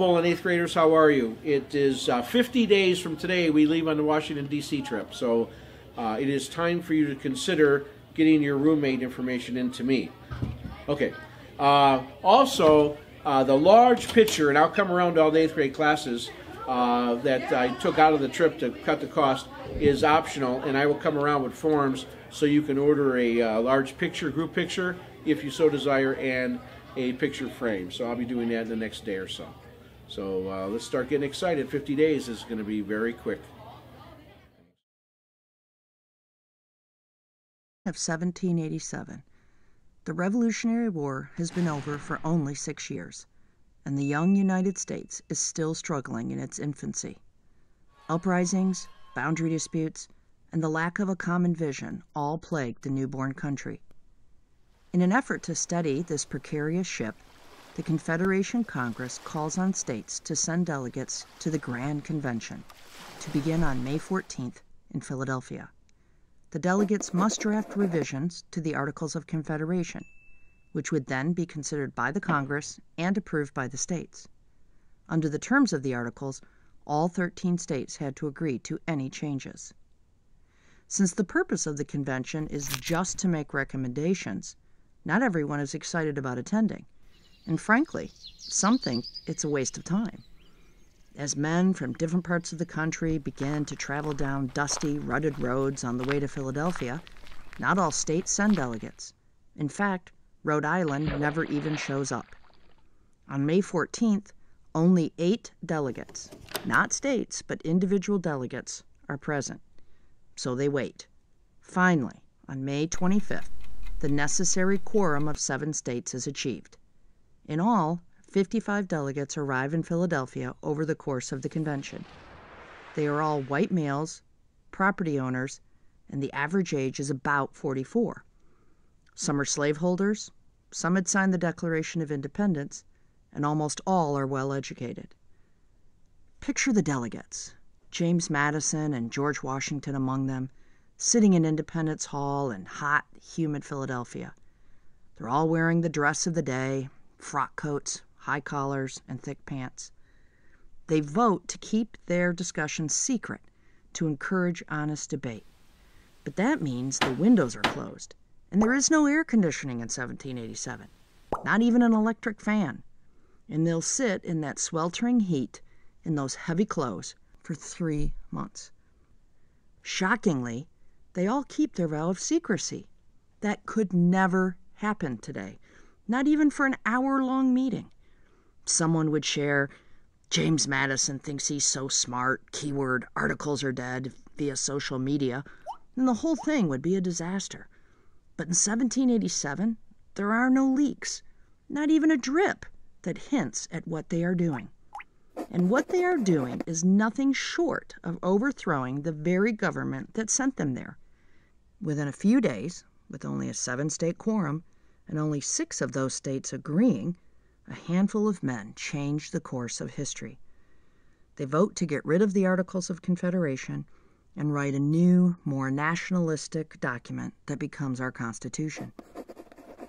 Bowl and eighth graders, how are you? It is uh, 50 days from today we leave on the Washington, D.C. trip. So uh, it is time for you to consider getting your roommate information into me. Okay. Uh, also, uh, the large picture, and I'll come around to all the eighth grade classes uh, that I took out of the trip to cut the cost, is optional, and I will come around with forms so you can order a uh, large picture, group picture, if you so desire, and a picture frame. So I'll be doing that in the next day or so. So uh, let's start getting excited. 50 days is going to be very quick. Of 1787. The Revolutionary War has been over for only six years, and the young United States is still struggling in its infancy. Uprisings, boundary disputes, and the lack of a common vision all plagued the newborn country. In an effort to steady this precarious ship, the Confederation Congress calls on states to send delegates to the Grand Convention to begin on May 14th in Philadelphia. The delegates must draft revisions to the Articles of Confederation, which would then be considered by the Congress and approved by the states. Under the terms of the Articles, all 13 states had to agree to any changes. Since the purpose of the convention is just to make recommendations, not everyone is excited about attending. And frankly, some think it's a waste of time. As men from different parts of the country began to travel down dusty, rutted roads on the way to Philadelphia, not all states send delegates. In fact, Rhode Island never even shows up. On May 14th, only eight delegates, not states, but individual delegates, are present. So they wait. Finally, on May 25th, the necessary quorum of seven states is achieved. In all, 55 delegates arrive in Philadelphia over the course of the convention. They are all white males, property owners, and the average age is about 44. Some are slaveholders, some had signed the Declaration of Independence, and almost all are well educated. Picture the delegates, James Madison and George Washington among them, sitting in Independence Hall in hot, humid Philadelphia. They're all wearing the dress of the day, frock coats, high collars, and thick pants. They vote to keep their discussions secret to encourage honest debate. But that means the windows are closed, and there is no air conditioning in 1787, not even an electric fan. And they'll sit in that sweltering heat in those heavy clothes for three months. Shockingly, they all keep their vow of secrecy. That could never happen today not even for an hour long meeting. Someone would share, James Madison thinks he's so smart, keyword, articles are dead via social media, and the whole thing would be a disaster. But in 1787, there are no leaks, not even a drip that hints at what they are doing. And what they are doing is nothing short of overthrowing the very government that sent them there. Within a few days, with only a seven state quorum, and only six of those states agreeing, a handful of men change the course of history. They vote to get rid of the Articles of Confederation and write a new, more nationalistic document that becomes our Constitution.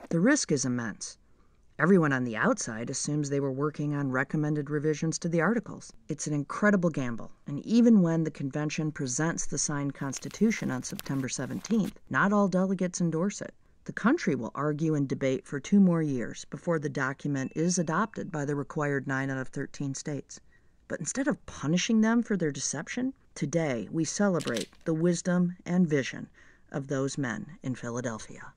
The risk is immense. Everyone on the outside assumes they were working on recommended revisions to the Articles. It's an incredible gamble, and even when the convention presents the signed Constitution on September 17th, not all delegates endorse it. The country will argue and debate for two more years before the document is adopted by the required nine out of 13 states. But instead of punishing them for their deception, today we celebrate the wisdom and vision of those men in Philadelphia.